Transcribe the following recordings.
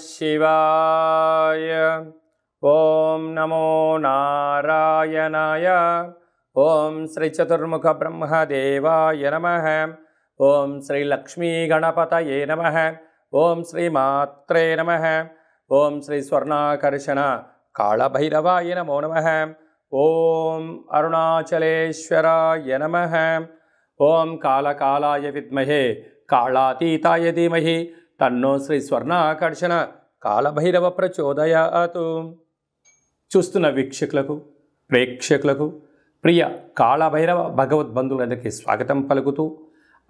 शिवाय ॐ नमो नारायणाय ॐ श्रीचतुर्मुखब्रह्मदेवाय नमः ॐ श्रीलक्ष्मीगणपतये नमः ॐ श्रीमात्रे नमः ॐ श्रीस्वर्णाकर्षण कालभैरवाय नमो नमः ॐ अरुणाचलेश्वराय नमः ॐ कालकालाय विद्महे कालातीताय धीमहि తన్నో శ్రీ స్వర్ణ ఆకర్షణ కాలభైరవ ప్రచోదయాతు చూస్తున్న వీక్షకులకు ప్రేక్షకులకు ప్రియ కాళభైరవ భగవద్బంధులందరికీ స్వాగతం పలుకుతూ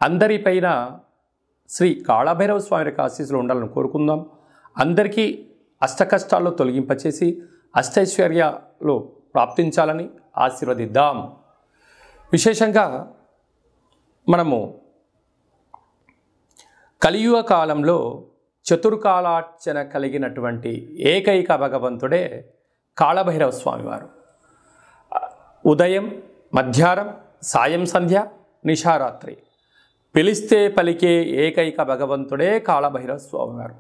అందరిపైన శ్రీ కాళభైరవ స్వామి యొక్క ఆశీస్సులు ఉండాలని కోరుకుందాం అందరికీ అష్టకష్టాల్లో తొలగింపచేసి అష్టైశ్వర్యాలు ప్రాప్తించాలని ఆశీర్వదిద్దాం విశేషంగా మనము కలియుగ కాలంలో చతుర్కాలార్చన కలిగినటువంటి ఏకైక భగవంతుడే కాళభైరవ స్వామివారు ఉదయం మధ్యాహ్నం సాయం సంధ్య నిషారాత్రి పిలిస్తే పలికే ఏకైక భగవంతుడే కాళభైరవ స్వామివారు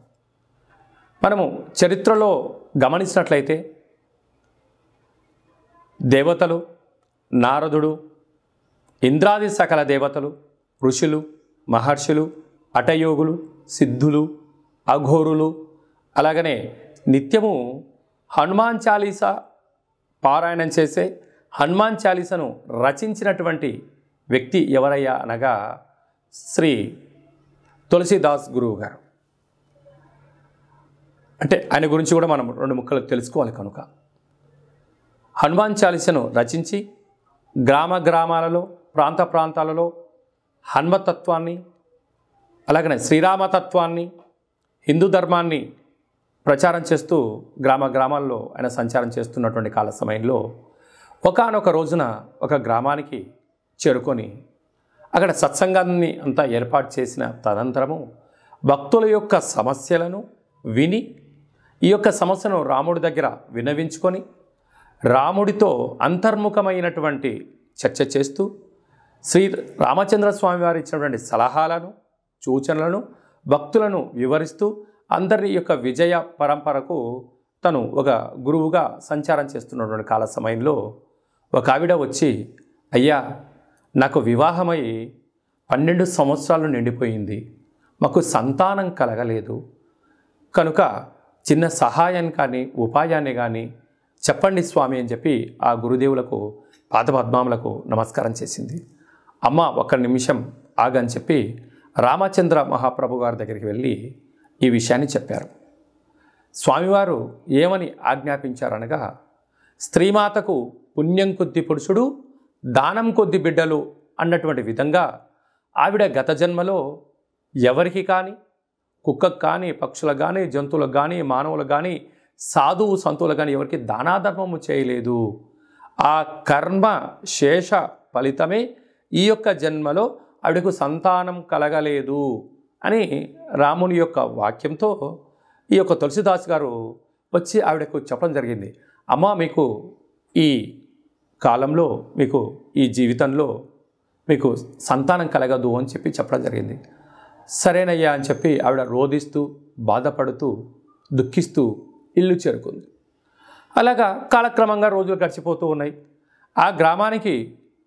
మనము చరిత్రలో గమనించినట్లయితే దేవతలు నారదుడు ఇంద్రాది సకల దేవతలు ఋషులు మహర్షులు అటయోగులు సిద్ధులు అఘోరులు అలాగనే నిత్యము హనుమాన్ చాలీస పారాయణం చేసే హనుమాన్ చాలీసను రచించినటువంటి వ్యక్తి ఎవరయ్యా అనగా శ్రీ తులసిదాస్ గురువు గారు అంటే ఆయన గురించి కూడా మనం రెండు ముక్కలు తెలుసుకోవాలి కనుక హనుమాన్ చాలీసను రచించి గ్రామ గ్రామాలలో ప్రాంత ప్రాంతాలలో హన్మతత్వాన్ని అలాగనే శ్రీరామతత్వాన్ని హిందూ ధర్మాన్ని ప్రచారం చేస్తూ గ్రామ గ్రామాల్లో ఆయన సంచారం చేస్తున్నటువంటి కాల సమయంలో ఒకనొక రోజున ఒక గ్రామానికి చేరుకొని అక్కడ సత్సంగాన్ని అంతా ఏర్పాటు చేసిన తదనంతరము భక్తుల యొక్క సమస్యలను విని ఈ యొక్క సమస్యను రాముడి దగ్గర వినవించుకొని రాముడితో అంతర్ముఖమైనటువంటి చర్చ చేస్తూ శ్రీ రామచంద్ర స్వామి వారు ఇచ్చినటువంటి సలహాలను సూచనలను భక్తులను వివరిస్తూ అందరి యొక్క విజయ పరంపరకు తను ఒక గురువుగా సంచారం చేస్తున్నటువంటి కాల సమయంలో ఒక ఆవిడ వచ్చి అయ్యా నాకు వివాహమై పన్నెండు సంవత్సరాలు నిండిపోయింది మాకు సంతానం కలగలేదు కనుక చిన్న సహాయాన్ని కానీ ఉపాయాన్ని కానీ చెప్పండి స్వామి అని చెప్పి ఆ గురుదేవులకు పద్మాములకు నమస్కారం చేసింది అమ్మ ఒక నిమిషం ఆగని చెప్పి రామచంద్ర మహాప్రభు గారి దగ్గరికి వెళ్ళి ఈ విషయాన్ని చెప్పారు స్వామివారు ఏమని ఆజ్ఞాపించారనగా స్త్రీమాతకు పుణ్యం కొద్ది పురుషుడు దానం కొద్ది బిడ్డలు అన్నటువంటి విధంగా ఆవిడ గత జన్మలో ఎవరికి కానీ కుక్కకు కానీ పక్షులకు కానీ జంతువులకు కానీ మానవులకు కానీ సాధువు సంతువులకు కానీ ఎవరికి దానాధర్మము చేయలేదు ఆ కర్మ శేష ఫలితమే ఈ యొక్క జన్మలో ఆవిడకు సంతానం కలగలేదు అని రాముని యొక్క వాక్యంతో ఈ యొక్క తులసిదాస్ గారు వచ్చి ఆవిడకు చెప్పడం జరిగింది అమ్మ మీకు ఈ కాలంలో మీకు ఈ జీవితంలో మీకు సంతానం కలగదు అని చెప్పి చెప్పడం జరిగింది సరేనయ్యా అని చెప్పి ఆవిడ రోధిస్తూ బాధపడుతూ దుఃఖిస్తూ ఇల్లు చేరుకుంది అలాగా కాలక్రమంగా రోజులు గడిచిపోతూ ఉన్నాయి ఆ గ్రామానికి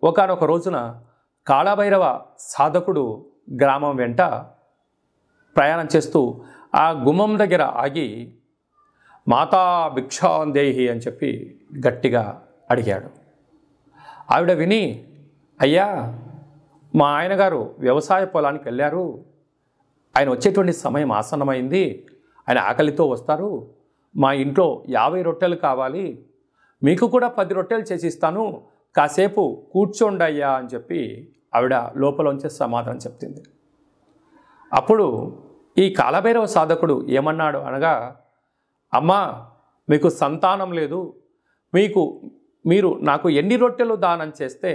ఒకనొక రోజున కాళభైరవ సాధకుడు గ్రామం వెంట ప్రయాణం చేస్తూ ఆ గుమ్మం దగ్గర ఆగి మాతా భిక్షాందేహి అని చెప్పి గట్టిగా అడిగాడు ఆవిడ విని అయ్యా మా ఆయనగారు వ్యవసాయ పొలానికి వెళ్ళారు ఆయన వచ్చేటువంటి సమయం ఆసన్నమైంది ఆయన ఆకలితో వస్తారు మా ఇంట్లో యాభై రొట్టెలు కావాలి మీకు కూడా పది రొట్టెలు చేసి ఇస్తాను కాసేపు కూర్చోండయ్యా అని చెప్పి ఆవిడ లోపలోంచి సమాధానం చెప్తుంది అప్పుడు ఈ కాలభైరవ సాధకుడు ఏమన్నాడు అనగా అమ్మా మీకు సంతానం లేదు మీకు మీరు నాకు ఎన్ని రొట్టెలు దానం చేస్తే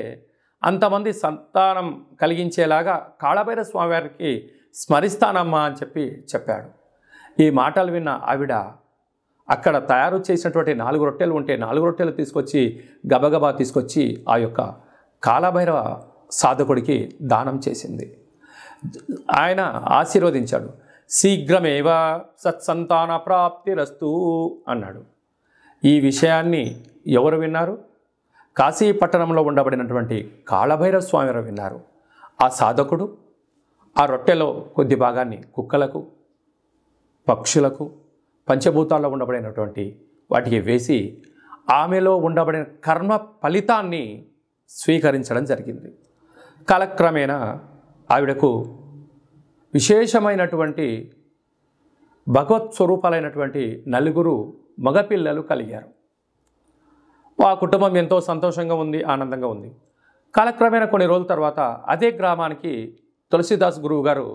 అంతమంది సంతానం కలిగించేలాగా కాళభైర స్వామివారికి స్మరిస్తానమ్మా అని చెప్పి చెప్పాడు ఈ మాటలు విన్న ఆవిడ అక్కడ తయారు చేసినటువంటి నాలుగు రొట్టెలు ఉంటే నాలుగు రొట్టెలు తీసుకొచ్చి గబగబా తీసుకొచ్చి ఆ యొక్క కాలభైరవ సాధకుడికి దానం చేసింది ఆయన ఆశీర్వదించాడు శీఘ్రమేవ సత్సంతాన ప్రాప్తి రస్తు అన్నాడు ఈ విషయాన్ని ఎవరు విన్నారు కాశీ పట్టణంలో ఉండబడినటువంటి కాళభైరవ స్వామివారు విన్నారు ఆ సాధకుడు ఆ రొట్టెలో కొద్ది భాగాన్ని కుక్కలకు పక్షులకు పంచభూతాల్లో ఉండబడినటువంటి వాటికి వేసి ఆమెలో ఉండబడిన కర్మ ఫలితాన్ని స్వీకరించడం జరిగింది కాలక్రమేణా ఆవిడకు విశేషమైనటువంటి భగవత్ స్వరూపాలైనటువంటి నలుగురు మగపిల్లలు కలిగారు ఆ కుటుంబం ఎంతో సంతోషంగా ఉంది ఆనందంగా ఉంది కాలక్రమేణా కొన్ని రోజుల తర్వాత అదే గ్రామానికి తులసిదాస్ గురువు గారు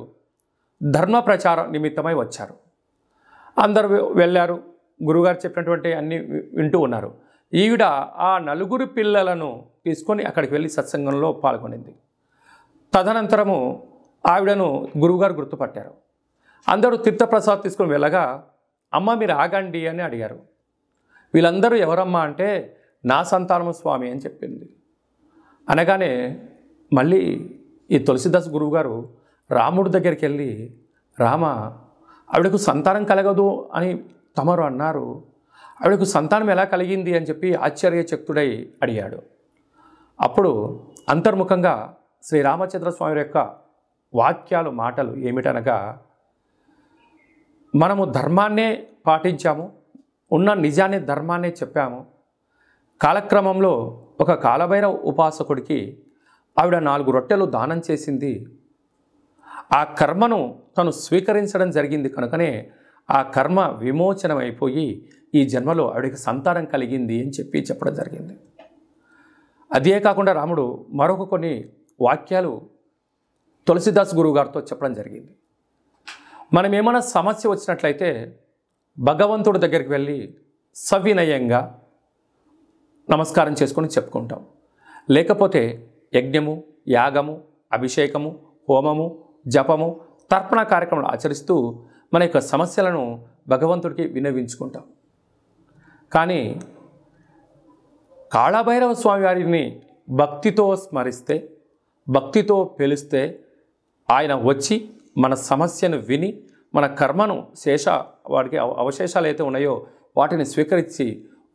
ధర్మ ప్రచారం నిమిత్తమై వచ్చారు అందరు వెళ్ళారు గురుగారు చెప్పినటువంటి అన్ని వింటూ ఉన్నారు ఈవిడ ఆ నలుగురు పిల్లలను తీసుకొని అక్కడికి వెళ్ళి సత్సంగంలో పాల్గొనింది తదనంతరము ఆవిడను గురువుగారు గుర్తుపట్టారు అందరూ తీర్థప్రసాద్ తీసుకొని వెళ్ళగా అమ్మ మీరు ఆగండి అని అడిగారు వీళ్ళందరూ ఎవరమ్మా అంటే నా సంతానం స్వామి అని చెప్పింది అనగానే మళ్ళీ ఈ తులసిదాస్ గురువుగారు రాముడి దగ్గరికి వెళ్ళి రామ ఆవిడకు సంతానం కలగదు అని తమరు అన్నారు ఆవిడకు సంతానం ఎలా కలిగింది అని చెప్పి ఆశ్చర్యచక్తుడై అడిగాడు అప్పుడు అంతర్ముఖంగా శ్రీ రామచంద్ర స్వామి యొక్క వాక్యాలు మాటలు ఏమిటనగా మనము ధర్మాన్నే పాటించాము ఉన్న నిజాన్ని ధర్మాన్నే చెప్పాము కాలక్రమంలో ఒక కాలభైరవ ఉపాసకుడికి ఆవిడ నాలుగు రొట్టెలు దానం చేసింది ఆ కర్మను తను స్వీకరించడం జరిగింది కనుకనే ఆ కర్మ విమోచనమైపోయి ఈ జన్మలో ఆవిడకి సంతానం కలిగింది అని చెప్పి చెప్పడం జరిగింది అదే కాకుండా రాముడు మరొక కొన్ని వాక్యాలు తులసిదాస్ గురువు గారితో చెప్పడం జరిగింది మనం ఏమైనా సమస్య వచ్చినట్లయితే భగవంతుడి దగ్గరికి వెళ్ళి సవినయంగా నమస్కారం చేసుకొని చెప్పుకుంటాం లేకపోతే యజ్ఞము యాగము అభిషేకము హోమము జపము తర్పణ కార్యక్రమాలు ఆచరిస్తూ మన యొక్క సమస్యలను భగవంతుడికి వినవించుకుంటాం కానీ కాళభైరవ స్వామి వారిని భక్తితో స్మరిస్తే భక్తితో పిలిస్తే ఆయన వచ్చి మన సమస్యను విని మన కర్మను శేష వాడికి అవశేషాలు అయితే ఉన్నాయో వాటిని స్వీకరించి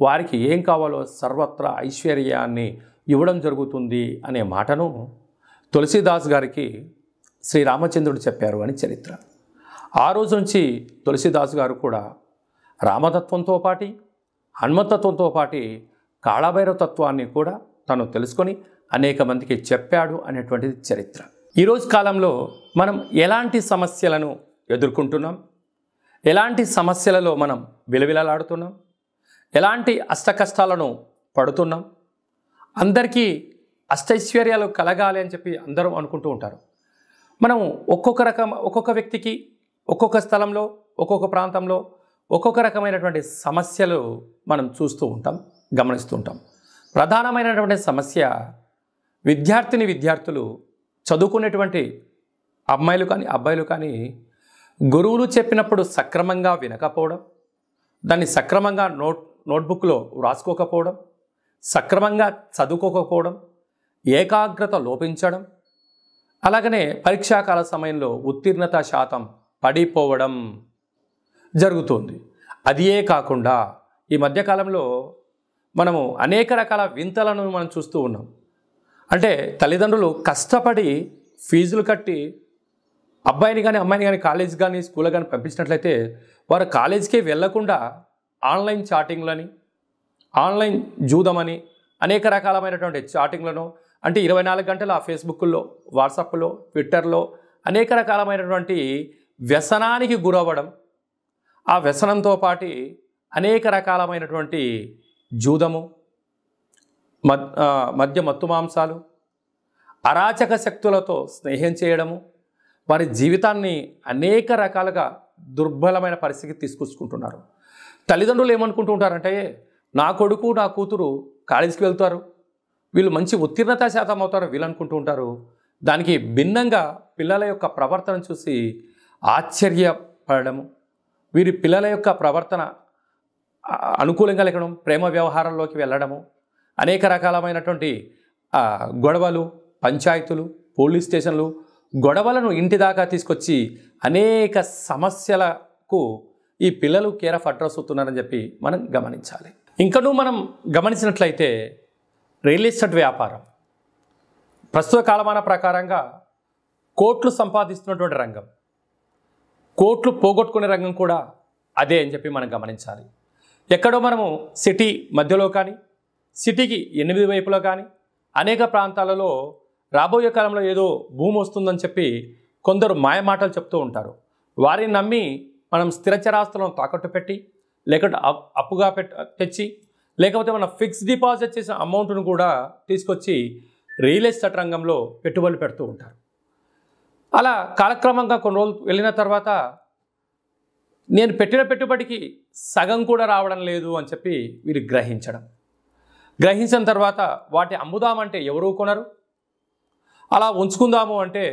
వారికి ఏం కావాలో సర్వత్రా ఐశ్వర్యాన్ని ఇవ్వడం జరుగుతుంది అనే మాటను తులసీదాస్ గారికి శ్రీరామచంద్రుడు చెప్పారు అని చరిత్ర ఆ రోజు నుంచి తులసిదాస్ గారు కూడా రామతత్వంతో పాటి హనుమతత్వంతో పాటి కాళభైరవతత్వాన్ని తత్వాన్ని కూడా తను తెలుసుకొని అనేక మందికి చెప్పాడు అనేటువంటిది చరిత్ర ఈరోజు కాలంలో మనం ఎలాంటి సమస్యలను ఎదుర్కొంటున్నాం ఎలాంటి సమస్యలలో మనం విలవిలలాడుతున్నాం ఎలాంటి అష్టకష్టాలను పడుతున్నాం అందరికీ అష్టైశ్వర్యాలు కలగాలి అని చెప్పి అందరూ అనుకుంటూ ఉంటారు మనం ఒక్కొక్క రకం ఒక్కొక్క వ్యక్తికి ఒక్కొక్క స్థలంలో ఒక్కొక్క ప్రాంతంలో ఒక్కొక్క రకమైనటువంటి సమస్యలు మనం చూస్తూ ఉంటాం గమనిస్తూ ఉంటాం ప్రధానమైనటువంటి సమస్య విద్యార్థిని విద్యార్థులు చదువుకునేటువంటి అమ్మాయిలు కానీ అబ్బాయిలు కానీ గురువులు చెప్పినప్పుడు సక్రమంగా వినకపోవడం దాన్ని సక్రమంగా నోట్ నోట్బుక్లో వ్రాసుకోకపోవడం సక్రమంగా చదువుకోకపోవడం ఏకాగ్రత లోపించడం అలాగనే పరీక్షాకాల సమయంలో ఉత్తీర్ణత శాతం పడిపోవడం జరుగుతుంది అదియే కాకుండా ఈ మధ్యకాలంలో మనము అనేక రకాల వింతలను మనం చూస్తూ ఉన్నాం అంటే తల్లిదండ్రులు కష్టపడి ఫీజులు కట్టి అబ్బాయిని కానీ అమ్మాయిని కానీ కాలేజ్ కానీ స్కూల్ కానీ పంపించినట్లయితే వారు కాలేజీకే వెళ్లకుండా ఆన్లైన్ చాటింగ్లని ఆన్లైన్ జూదమని అనేక రకాలమైనటువంటి చాటింగ్లను అంటే ఇరవై నాలుగు గంటలు ఆ ఫేస్బుక్లో వాట్సాప్లో ట్విట్టర్లో అనేక రకాలమైనటువంటి వ్యసనానికి గురవ్వడం ఆ వ్యసనంతో పాటి అనేక రకాలమైనటువంటి జూదము మద్ మద్య మాంసాలు అరాచక శక్తులతో స్నేహం చేయడము వారి జీవితాన్ని అనేక రకాలుగా దుర్బలమైన పరిస్థితికి తీసుకొచ్చుకుంటున్నారు తల్లిదండ్రులు ఏమనుకుంటూ ఉంటారంటే నా కొడుకు నా కూతురు కాలేజీకి వెళ్తారు వీళ్ళు మంచి ఉత్తీర్ణత శాతం అవుతారు వీళ్ళు అనుకుంటూ ఉంటారు దానికి భిన్నంగా పిల్లల యొక్క ప్రవర్తన చూసి ఆశ్చర్యపడము వీరి పిల్లల యొక్క ప్రవర్తన అనుకూలంగా లేకడం ప్రేమ వ్యవహారంలోకి వెళ్ళడము అనేక రకాలమైనటువంటి గొడవలు పంచాయతీలు పోలీస్ స్టేషన్లు గొడవలను ఇంటి దాకా తీసుకొచ్చి అనేక సమస్యలకు ఈ పిల్లలు కేర్ ఆఫ్ అడ్రస్ అవుతున్నారని చెప్పి మనం గమనించాలి ఇంకనూ మనం గమనించినట్లయితే రియల్ ఎస్టేట్ వ్యాపారం ప్రస్తుత కాలమాన ప్రకారంగా కోట్లు సంపాదిస్తున్నటువంటి రంగం కోట్లు పోగొట్టుకునే రంగం కూడా అదే అని చెప్పి మనం గమనించాలి ఎక్కడో మనము సిటీ మధ్యలో కానీ సిటీకి ఎనిమిది వైపులో కానీ అనేక ప్రాంతాలలో రాబోయే కాలంలో ఏదో భూమి వస్తుందని చెప్పి కొందరు మాయమాటలు చెప్తూ ఉంటారు వారిని నమ్మి మనం స్థిరచరాస్తులను తాకట్టు పెట్టి లేకుంటే అప్పుగా పెట్ తెచ్చి లేకపోతే మన ఫిక్స్డ్ డిపాజిట్ చేసిన అమౌంట్ను కూడా తీసుకొచ్చి రియల్ ఎస్టేట్ రంగంలో పెట్టుబడులు పెడుతూ ఉంటారు అలా కాలక్రమంగా కొన్ని రోజులు వెళ్ళిన తర్వాత నేను పెట్టిన పెట్టుబడికి సగం కూడా రావడం లేదు అని చెప్పి వీరు గ్రహించడం గ్రహించిన తర్వాత వాటి అమ్ముదామంటే ఎవరూ కొనరు అలా ఉంచుకుందాము అంటే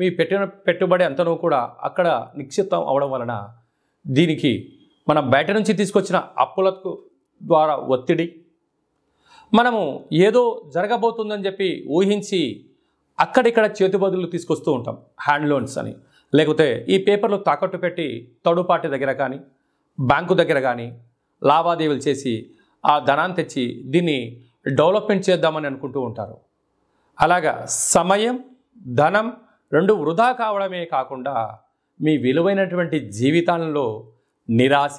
మీ పెట్టిన పెట్టుబడి అంతనూ కూడా అక్కడ నిక్షిప్తం అవడం వలన దీనికి మనం బయట నుంచి తీసుకొచ్చిన అప్పులకు ద్వారా ఒత్తిడి మనము ఏదో జరగబోతుందని చెప్పి ఊహించి అక్కడిక్కడ చేతి బదులు తీసుకొస్తూ ఉంటాం హ్యాండ్ లోన్స్ అని లేకపోతే ఈ పేపర్లు తాకట్టు పెట్టి తడుపాటి దగ్గర కానీ బ్యాంకు దగ్గర కానీ లావాదేవీలు చేసి ఆ ధనాన్ని తెచ్చి దీన్ని డెవలప్మెంట్ చేద్దామని అనుకుంటూ ఉంటారు అలాగా సమయం ధనం రెండు వృధా కావడమే కాకుండా మీ విలువైనటువంటి జీవితాలలో నిరాశ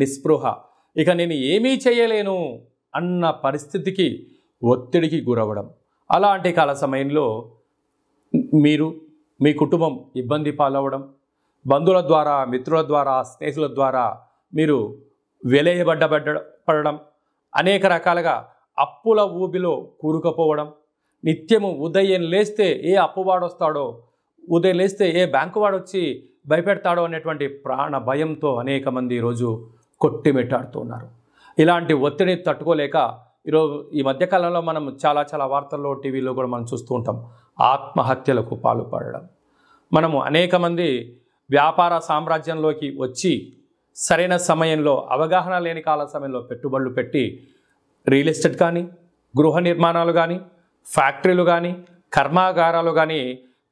నిస్పృహ ఇక నేను ఏమీ చేయలేను అన్న పరిస్థితికి ఒత్తిడికి గురవడం అలాంటి కాల సమయంలో మీరు మీ కుటుంబం ఇబ్బంది పాలవడం బంధువుల ద్వారా మిత్రుల ద్వారా స్నేహితుల ద్వారా మీరు వెలేయబడ్డ పడడం అనేక రకాలుగా అప్పుల ఊబిలో కూరుకుపోవడం నిత్యము ఉదయం లేస్తే ఏ అప్పువాడు వస్తాడో ఉదయం లేస్తే ఏ బ్యాంకు వాడు వచ్చి భయపెడతాడో అనేటువంటి ప్రాణ భయంతో అనేక మంది ఈరోజు కొట్టిమెట్టాడుతూ ఉన్నారు ఇలాంటి ఒత్తిడిని తట్టుకోలేక ఈరోజు ఈ మధ్యకాలంలో మనం చాలా చాలా వార్తల్లో టీవీలో కూడా మనం చూస్తూ ఉంటాం ఆత్మహత్యలకు పాల్పడడం మనము అనేక మంది వ్యాపార సామ్రాజ్యంలోకి వచ్చి సరైన సమయంలో అవగాహన లేని కాల సమయంలో పెట్టుబడులు పెట్టి రియల్ ఎస్టేట్ కానీ గృహ నిర్మాణాలు కానీ ఫ్యాక్టరీలు కానీ కర్మాగారాలు కానీ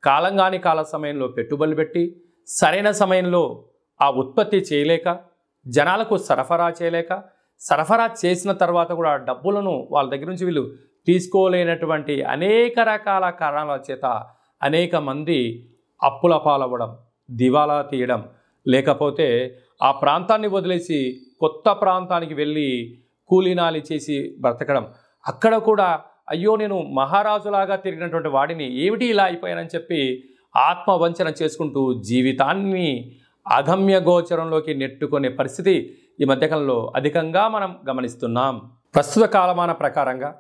కాలం కాల సమయంలో పెట్టుబడులు పెట్టి సరైన సమయంలో ఆ ఉత్పత్తి చేయలేక జనాలకు సరఫరా చేయలేక సరఫరా చేసిన తర్వాత కూడా డబ్బులను వాళ్ళ దగ్గర నుంచి వీళ్ళు తీసుకోలేనటువంటి అనేక రకాల కారణాల చేత అనేక మంది అప్పుల పాలవ్వడం దివాలా తీయడం లేకపోతే ఆ ప్రాంతాన్ని వదిలేసి కొత్త ప్రాంతానికి వెళ్ళి కూలీనాలి చేసి బ్రతకడం అక్కడ కూడా అయ్యో నేను మహారాజులాగా తిరిగినటువంటి వాడిని ఏమిటి ఇలా అయిపోయానని చెప్పి ఆత్మవంచన చేసుకుంటూ జీవితాన్ని అగమ్య గోచరంలోకి నెట్టుకునే పరిస్థితి ఈ మధ్యకాలంలో అధికంగా మనం గమనిస్తున్నాం ప్రస్తుత కాలమాన ప్రకారంగా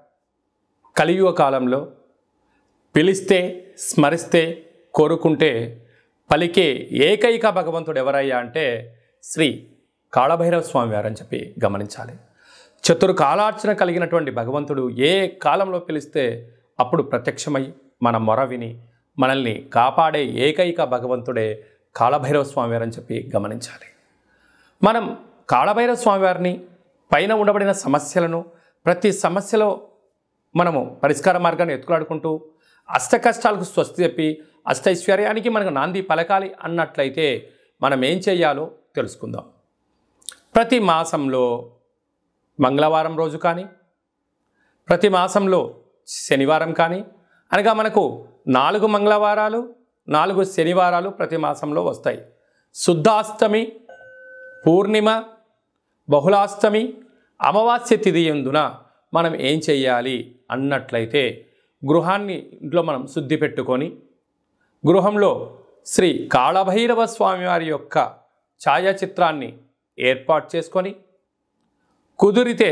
కలియుగ కాలంలో పిలిస్తే స్మరిస్తే కోరుకుంటే పలికే ఏకైక భగవంతుడు ఎవరయ్యా అంటే శ్రీ కాళభైరవ స్వామి వారని చెప్పి గమనించాలి చతురు కాలార్చన కలిగినటువంటి భగవంతుడు ఏ కాలంలో పిలిస్తే అప్పుడు ప్రత్యక్షమై మన మొర విని మనల్ని కాపాడే ఏకైక భగవంతుడే కాళభైరవ స్వామివారు అని చెప్పి గమనించాలి మనం కాళభైరవ స్వామివారిని పైన ఉండబడిన సమస్యలను ప్రతి సమస్యలో మనము పరిష్కార మార్గాన్ని ఎత్తుకులాడుకుంటూ అష్ట కష్టాలకు స్వస్తి చెప్పి అష్టైశ్వర్యానికి మనకు నాంది పలకాలి అన్నట్లయితే మనం ఏం చేయాలో తెలుసుకుందాం ప్రతి మాసంలో మంగళవారం రోజు కానీ ప్రతి మాసంలో శనివారం కానీ అనగా మనకు నాలుగు మంగళవారాలు నాలుగు శనివారాలు ప్రతి మాసంలో వస్తాయి శుద్ధాష్టమి పూర్ణిమ బహుళాష్టమి అమావాస్య తిథి ఎందున మనం ఏం చేయాలి అన్నట్లయితే గృహాన్ని ఇంట్లో మనం శుద్ధి పెట్టుకొని గృహంలో శ్రీ కాళభైరవ స్వామివారి యొక్క ఛాయాచిత్రాన్ని ఏర్పాటు చేసుకొని కుదిరితే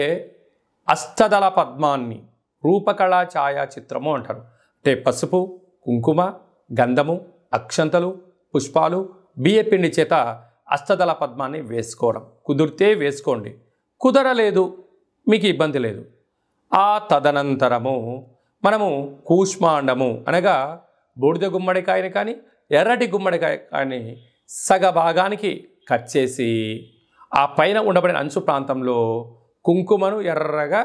అష్టదళ పద్మాన్ని రూపకళా ఛాయాచిత్రము అంటారు అంటే పసుపు కుంకుమ గంధము అక్షంతలు పుష్పాలు బియ్యపిండి చేత అష్టదళ పద్మాన్ని వేసుకోవడం కుదిరితే వేసుకోండి కుదరలేదు మీకు ఇబ్బంది లేదు ఆ తదనంతరము మనము కూష్మాండము అనగా బూడిద గుమ్మడికాయని కానీ ఎర్రటి గుమ్మడికాయ కానీ సగ భాగానికి కట్ చేసి ఆ పైన ఉండబడిన అంచు ప్రాంతంలో కుంకుమను ఎర్రగా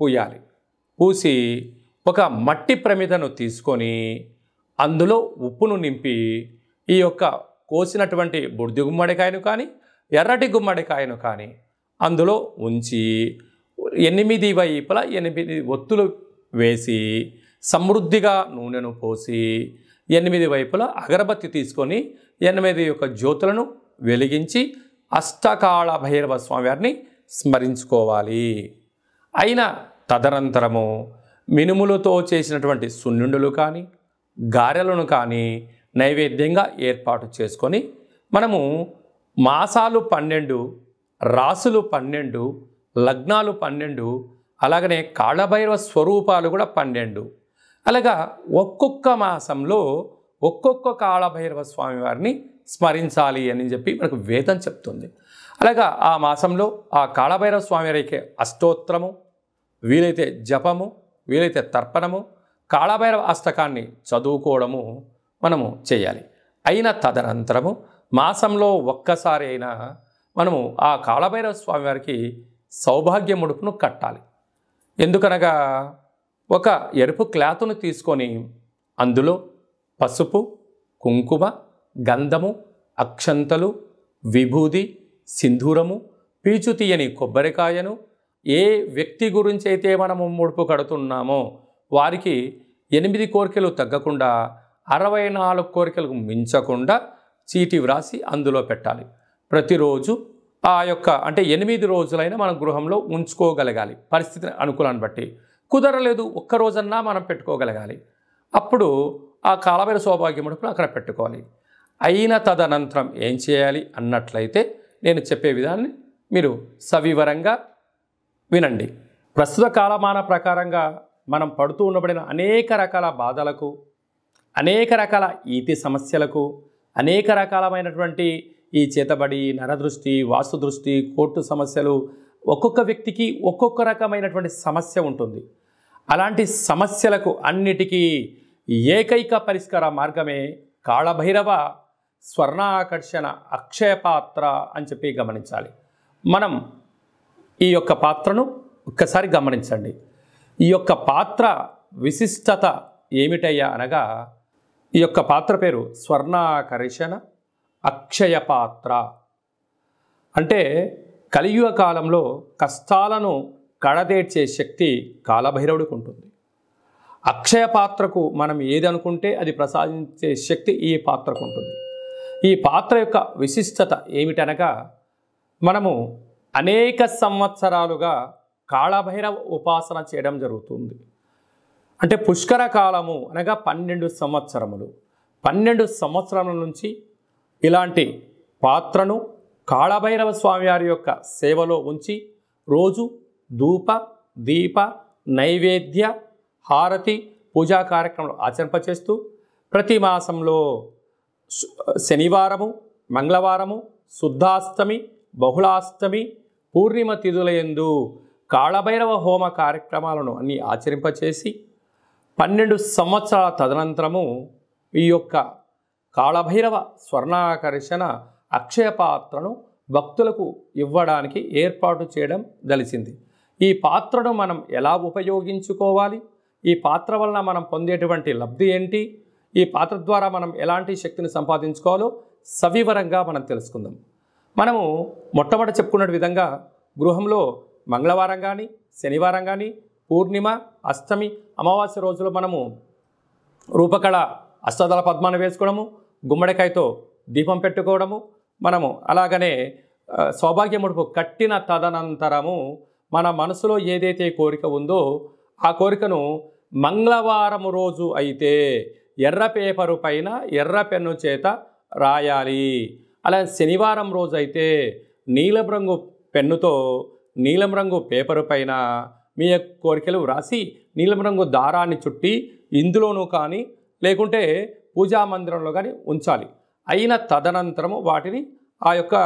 పూయాలి పూసి ఒక మట్టి ప్రమిదను తీసుకొని అందులో ఉప్పును నింపి ఈ యొక్క కోసినటువంటి బుడిది గుమ్మడికాయను కానీ ఎర్రటి గుమ్మడికాయను కానీ అందులో ఉంచి ఎనిమిది వైపుల ఎనిమిది ఒత్తులు వేసి సమృద్ధిగా నూనెను పోసి ఎనిమిది వైపుల అగరబత్తి తీసుకొని ఎనిమిది యొక్క జ్యోతులను వెలిగించి అష్టకాళ భైరవ స్వామివారిని స్మరించుకోవాలి అయిన తదనంతరము మినుములతో చేసినటువంటి సున్నుండులు కానీ గారెలను కానీ నైవేద్యంగా ఏర్పాటు చేసుకొని మనము మాసాలు పన్నెండు రాసులు పన్నెండు లగ్నాలు పన్నెండు అలాగనే కాళభైరవ స్వరూపాలు కూడా పన్నెండు అలాగా ఒక్కొక్క మాసంలో ఒక్కొక్క కాళభైరవ స్వామివారిని స్మరించాలి అని చెప్పి మనకు వేదం చెప్తుంది అలాగా ఆ మాసంలో ఆ కాళభైరవ స్వామివారికి అష్టోత్తరము వీలైతే జపము వీలైతే తర్పణము కాళభైరవ అష్టకాన్ని చదువుకోవడము మనము చేయాలి అయిన తదనంతరము మాసంలో ఒక్కసారి అయినా మనము ఆ కాళభైరవ స్వామివారికి సౌభాగ్య ముడుపును కట్టాలి ఎందుకనగా ఒక ఎరుపు క్లాతును తీసుకొని అందులో పసుపు కుంకుమ గంధము అక్షంతలు విభూది సింధూరము పీచు తీయని కొబ్బరికాయను ఏ వ్యక్తి గురించి అయితే మనము ముడుపు కడుతున్నామో వారికి ఎనిమిది కోరికలు తగ్గకుండా అరవై నాలుగు కోరికలకు మించకుండా చీటి వ్రాసి అందులో పెట్టాలి ప్రతిరోజు ఆ యొక్క అంటే ఎనిమిది రోజులైనా మనం గృహంలో ఉంచుకోగలగాలి పరిస్థితిని అనుకూలాన్ని బట్టి కుదరలేదు ఒక్కరోజన్నా మనం పెట్టుకోగలగాలి అప్పుడు ఆ కాలమైన అనుకుని అక్కడ పెట్టుకోవాలి అయిన తదనంతరం ఏం చేయాలి అన్నట్లయితే నేను చెప్పే విధాన్ని మీరు సవివరంగా వినండి ప్రస్తుత కాలమాన ప్రకారంగా మనం పడుతూ ఉండబడిన అనేక రకాల బాధలకు అనేక రకాల ఈతి సమస్యలకు అనేక రకాలమైనటువంటి ఈ చేతబడి నరదృష్టి వాస్తు దృష్టి కోర్టు సమస్యలు ఒక్కొక్క వ్యక్తికి ఒక్కొక్క రకమైనటువంటి సమస్య ఉంటుంది అలాంటి సమస్యలకు అన్నిటికీ ఏకైక పరిష్కార మార్గమే కాళభైరవ స్వర్ణాకర్షణ అక్షయ పాత్ర అని చెప్పి గమనించాలి మనం ఈ యొక్క పాత్రను ఒక్కసారి గమనించండి ఈ యొక్క పాత్ర విశిష్టత ఏమిటయ్యా అనగా ఈ యొక్క పాత్ర పేరు స్వర్ణాకర్షణ అక్షయ పాత్ర అంటే కలియుగ కాలంలో కష్టాలను కడదేడ్చే శక్తి కాలభైరవుడికి ఉంటుంది అక్షయ పాత్రకు మనం ఏది అనుకుంటే అది ప్రసాదించే శక్తి ఈ పాత్రకు ఉంటుంది ఈ పాత్ర యొక్క విశిష్టత ఏమిటనగా మనము అనేక సంవత్సరాలుగా కాళభైరవ ఉపాసన చేయడం జరుగుతుంది అంటే పుష్కర కాలము అనగా పన్నెండు సంవత్సరములు పన్నెండు సంవత్సరముల నుంచి ఇలాంటి పాత్రను కాళభైరవ స్వామివారి యొక్క సేవలో ఉంచి రోజు ధూప దీప నైవేద్య హారతి పూజా కార్యక్రమాలు ఆచరింపచేస్తూ ప్రతి మాసంలో శనివారము మంగళవారము శుద్ధాష్టమి బహుళాష్టమి పూర్ణిమ తిథులయందు కాళభైరవ హోమ కార్యక్రమాలను అన్ని ఆచరింపచేసి పన్నెండు సంవత్సరాల తదనంతరము ఈ యొక్క కాళభైరవ స్వర్ణాకర్షణ అక్షయ పాత్రను భక్తులకు ఇవ్వడానికి ఏర్పాటు చేయడం తెలిసింది ఈ పాత్రను మనం ఎలా ఉపయోగించుకోవాలి ఈ పాత్ర వలన మనం పొందేటువంటి లబ్ధి ఏంటి ఈ పాత్ర ద్వారా మనం ఎలాంటి శక్తిని సంపాదించుకోవాలో సవివరంగా మనం తెలుసుకుందాం మనము మొట్టమొదటి చెప్పుకున్న విధంగా గృహంలో మంగళవారం కానీ శనివారం కానీ పూర్ణిమ అష్టమి అమావాస్య రోజులో మనము రూపకళ అష్టదళ పద్మాన్ని వేసుకోవడము గుమ్మడికాయతో దీపం పెట్టుకోవడము మనము అలాగనే సౌభాగ్యముడుపు కట్టిన తదనంతరము మన మనసులో ఏదైతే కోరిక ఉందో ఆ కోరికను మంగళవారం రోజు అయితే ఎర్ర పేపరు పైన ఎర్ర పెన్ను చేత రాయాలి అలా శనివారం రోజు అయితే నీలబ్రంగు పెన్నుతో నీలం రంగు పేపర్ పైన మీ కోరికలు వ్రాసి నీలం రంగు దారాన్ని చుట్టి ఇందులోనూ కానీ లేకుంటే పూజా మందిరంలో కానీ ఉంచాలి అయిన తదనంతరము వాటిని ఆ యొక్క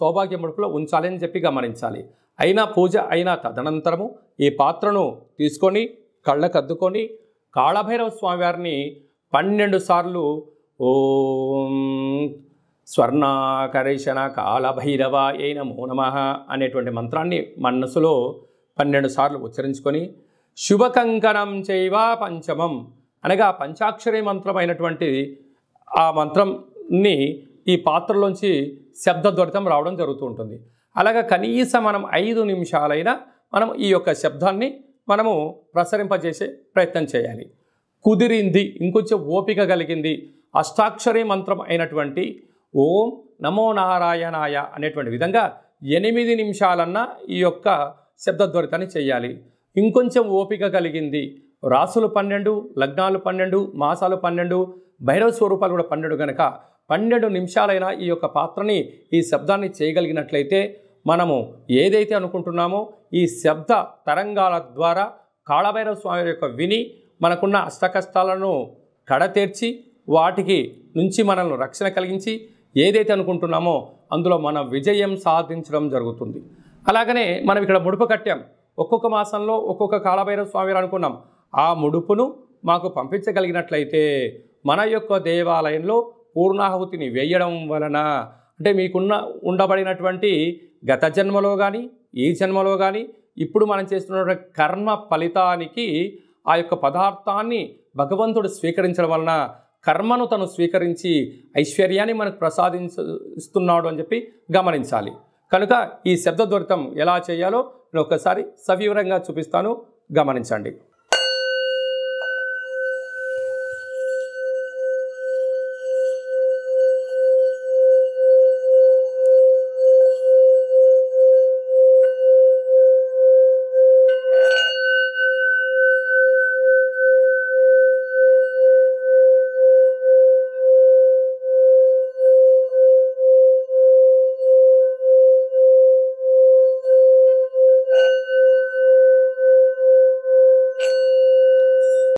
సౌభాగ్య ముడుపులో ఉంచాలని చెప్పి గమనించాలి అయినా పూజ అయిన తదనంతరము ఈ పాత్రను తీసుకొని కళ్ళకద్దుకొని కాళభైరవ స్వామివారిని పన్నెండు సార్లు ఓ స్వర్ణాకర్షణ కాలభైరవ అయిన మోనమ అనేటువంటి మంత్రాన్ని మనసులో పన్నెండు సార్లు ఉచ్చరించుకొని శుభకంకణం చైవ పంచమం అనగా పంచాక్షరీ మంత్రమైనటువంటి ఆ మంత్రంని ఈ పాత్రలోంచి శబ్ద ద్వరితం రావడం జరుగుతూ ఉంటుంది అలాగా కనీసం మనం ఐదు నిమిషాలైనా మనం ఈ యొక్క శబ్దాన్ని మనము ప్రసరింపజేసే ప్రయత్నం చేయాలి కుదిరింది ఇంకొంచెం ఓపిక కలిగింది అష్టాక్షరీ మంత్రం అయినటువంటి ఓం నమో నారాయణాయ అనేటువంటి విధంగా ఎనిమిది నిమిషాలన్నా ఈ యొక్క శబ్దద్వరితని చేయాలి ఇంకొంచెం ఓపిక కలిగింది రాసులు పన్నెండు లగ్నాలు పన్నెండు మాసాలు పన్నెండు భైరవ స్వరూపాలు కూడా పన్నెండు కనుక పన్నెండు నిమిషాలైనా ఈ యొక్క పాత్రని ఈ శబ్దాన్ని చేయగలిగినట్లయితే మనము ఏదైతే అనుకుంటున్నామో ఈ శబ్ద తరంగాల ద్వారా కాళభైరవ స్వామి యొక్క విని మనకున్న అష్టకష్టాలను కడతీర్చి వాటికి నుంచి మనల్ని రక్షణ కలిగించి ఏదైతే అనుకుంటున్నామో అందులో మన విజయం సాధించడం జరుగుతుంది అలాగనే మనం ఇక్కడ ముడుపు కట్టాం ఒక్కొక్క మాసంలో ఒక్కొక్క కాళభైరవ స్వామి అనుకున్నాం ఆ ముడుపును మాకు పంపించగలిగినట్లయితే మన యొక్క దేవాలయంలో పూర్ణాహుతిని వేయడం వలన అంటే మీకున్న ఉండబడినటువంటి గత జన్మలో కానీ ఈ జన్మలో కానీ ఇప్పుడు మనం చేస్తున్న కర్మ ఫలితానికి ఆ యొక్క పదార్థాన్ని భగవంతుడు స్వీకరించడం వలన కర్మను తను స్వీకరించి ఐశ్వర్యాన్ని మనకు ప్రసాదిస్తున్నాడు అని చెప్పి గమనించాలి కనుక ఈ శబ్ద దొరితం ఎలా చేయాలో నేను ఒకసారి సవివరంగా చూపిస్తాను గమనించండి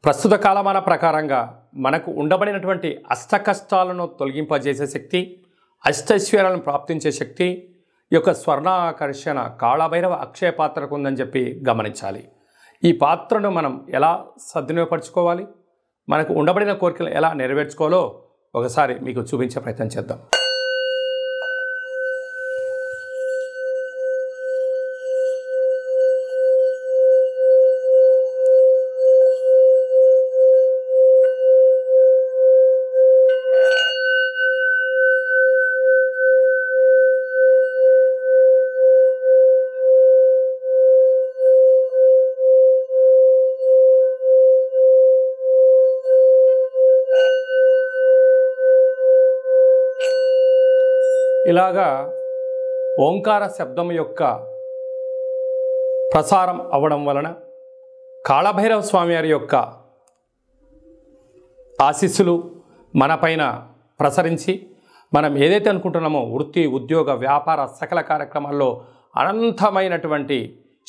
ప్రస్తుత కాలమాన ప్రకారంగా మనకు ఉండబడినటువంటి అష్ట కష్టాలను తొలగింపజేసే శక్తి అష్టైశ్వర్యాలను ప్రాప్తించే శక్తి ఈ యొక్క స్వర్ణాకర్షణ కాళభైరవ అక్షయ పాత్రకు ఉందని చెప్పి గమనించాలి ఈ పాత్రను మనం ఎలా సద్వినియోగపరచుకోవాలి మనకు ఉండబడిన కోరికలు ఎలా నెరవేర్చుకోవాలో ఒకసారి మీకు చూపించే ప్రయత్నం చేద్దాం ఇలాగా ఓంకార శబ్దం యొక్క ప్రసారం అవ్వడం వలన కాళభైరవ స్వామి వారి యొక్క ఆశీస్సులు మనపైన ప్రసరించి మనం ఏదైతే అనుకుంటున్నామో వృత్తి ఉద్యోగ వ్యాపార సకల కార్యక్రమాల్లో అనంతమైనటువంటి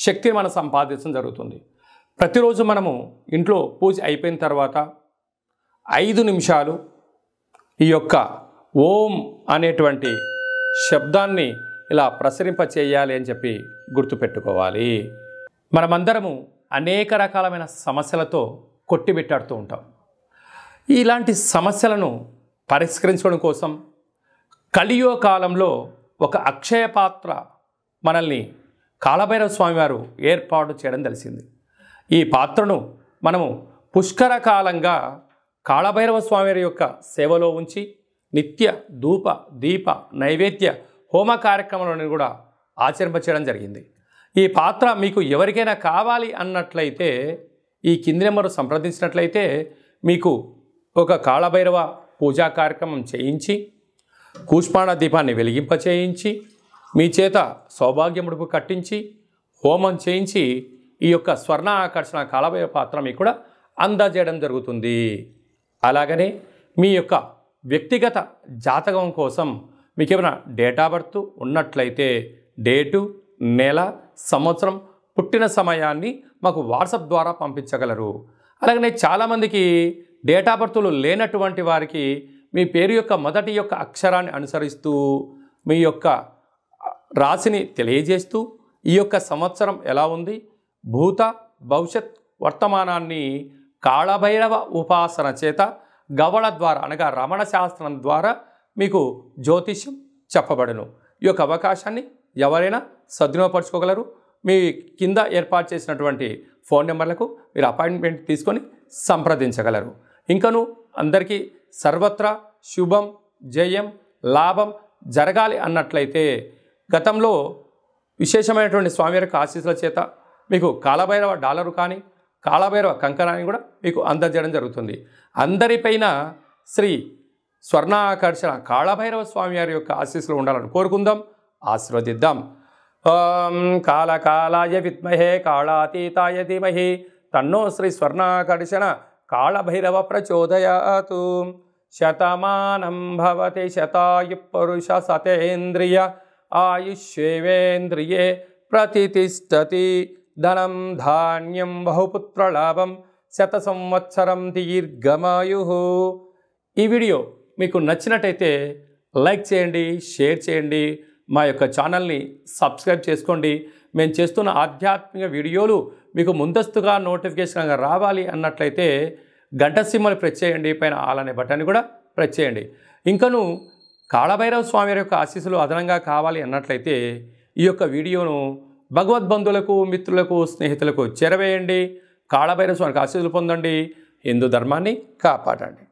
శక్తిని మనం సంపాదించడం జరుగుతుంది ప్రతిరోజు మనము ఇంట్లో పూజ అయిపోయిన తర్వాత ఐదు నిమిషాలు ఈ యొక్క ఓం అనేటువంటి శబ్దాన్ని ఇలా ప్రసరింప చేయాలి అని చెప్పి గుర్తుపెట్టుకోవాలి మనమందరము అనేక రకాలమైన సమస్యలతో కొట్టిబెట్టాడుతూ ఉంటాం ఇలాంటి సమస్యలను పరిష్కరించడం కోసం కలియో కాలంలో ఒక అక్షయ పాత్ర మనల్ని కాళభైరవ స్వామివారు ఏర్పాటు చేయడం తెలిసింది ఈ పాత్రను మనము పుష్కర కాలంగా కాళభైరవ స్వామివారి యొక్క సేవలో ఉంచి నిత్య ధూప దీప నైవేద్య హోమ కార్యక్రమాలను కూడా ఆచరింపచేయడం జరిగింది ఈ పాత్ర మీకు ఎవరికైనా కావాలి అన్నట్లయితే ఈ కింది నెంబరు సంప్రదించినట్లయితే మీకు ఒక కాళభైరవ పూజా కార్యక్రమం చేయించి కూష్పాణ దీపాన్ని వెలిగింప చేయించి మీ చేత సౌభాగ్యముడుపు కట్టించి హోమం చేయించి ఈ యొక్క స్వర్ణ ఆకర్షణ కాలభైరవ పాత్ర మీకు కూడా అందజేయడం జరుగుతుంది అలాగనే మీ యొక్క వ్యక్తిగత జాతకం కోసం మీకు ఏమైనా డేట్ ఆఫ్ బర్త్ ఉన్నట్లయితే డేటు నెల సంవత్సరం పుట్టిన సమయాన్ని మాకు వాట్సాప్ ద్వారా పంపించగలరు అలాగనే చాలామందికి డేట్ ఆఫ్ బర్త్లు లేనటువంటి వారికి మీ పేరు యొక్క మొదటి యొక్క అక్షరాన్ని అనుసరిస్తూ మీ యొక్క రాశిని తెలియజేస్తూ ఈ యొక్క సంవత్సరం ఎలా ఉంది భూత భవిష్యత్ వర్తమానాన్ని కాళభైరవ ఉపాసన చేత గవళ ద్వారా అనగా రమణ శాస్త్రం ద్వారా మీకు జ్యోతిష్యం చెప్పబడును ఈ యొక్క అవకాశాన్ని ఎవరైనా సద్వినియోగపరచుకోగలరు మీ కింద ఏర్పాటు చేసినటువంటి ఫోన్ నెంబర్లకు మీరు అపాయింట్మెంట్ తీసుకొని సంప్రదించగలరు ఇంకను అందరికీ సర్వత్రా శుభం జయం లాభం జరగాలి అన్నట్లయితే గతంలో విశేషమైనటువంటి స్వామి యొక్క ఆశీస్సుల చేత మీకు కాలభైరవ డాలరు కానీ కాళభైరవ కంకణాన్ని కూడా మీకు అందజేయడం జరుగుతుంది అందరిపైన శ్రీ స్వర్ణాకర్షణ కాళభైరవ స్వామి వారి యొక్క ఆశీస్సులు ఉండాలని కోరుకుందాం ఆశీర్వదిద్దాం ఓం కాళకాలాయ విద్మహే కాళాతీతాయ ధీమహి తన్నో శ్రీ స్వర్ణాకర్షణ కాళభైరవ ప్రచోదయాతు శతమానం భవతి శతాయు పురుష సతేంద్రియ ఆయుష్యేంద్రియే ప్రతిష్టతి ధనం ధాన్యం బహుపుత్రలాభం శత సంవత్సరం దీర్ఘమాయు ఈ వీడియో మీకు నచ్చినట్టయితే లైక్ చేయండి షేర్ చేయండి మా యొక్క ఛానల్ని సబ్స్క్రైబ్ చేసుకోండి మేము చేస్తున్న ఆధ్యాత్మిక వీడియోలు మీకు ముందస్తుగా నోటిఫికేషన్గా రావాలి అన్నట్లయితే గంట సిమ్మని ప్రెస్ చేయండి పైన ఆలనే బటన్ కూడా ప్రెస్ చేయండి ఇంకను కాళభైరవ స్వామి యొక్క ఆశీస్సులు అదనంగా కావాలి అన్నట్లయితే ఈ యొక్క వీడియోను భగవద్బంధులకు మిత్రులకు స్నేహితులకు చేరవేయండి కాళభైరస్వానికి ఆశీస్సులు పొందండి హిందూ ధర్మాన్ని కాపాడండి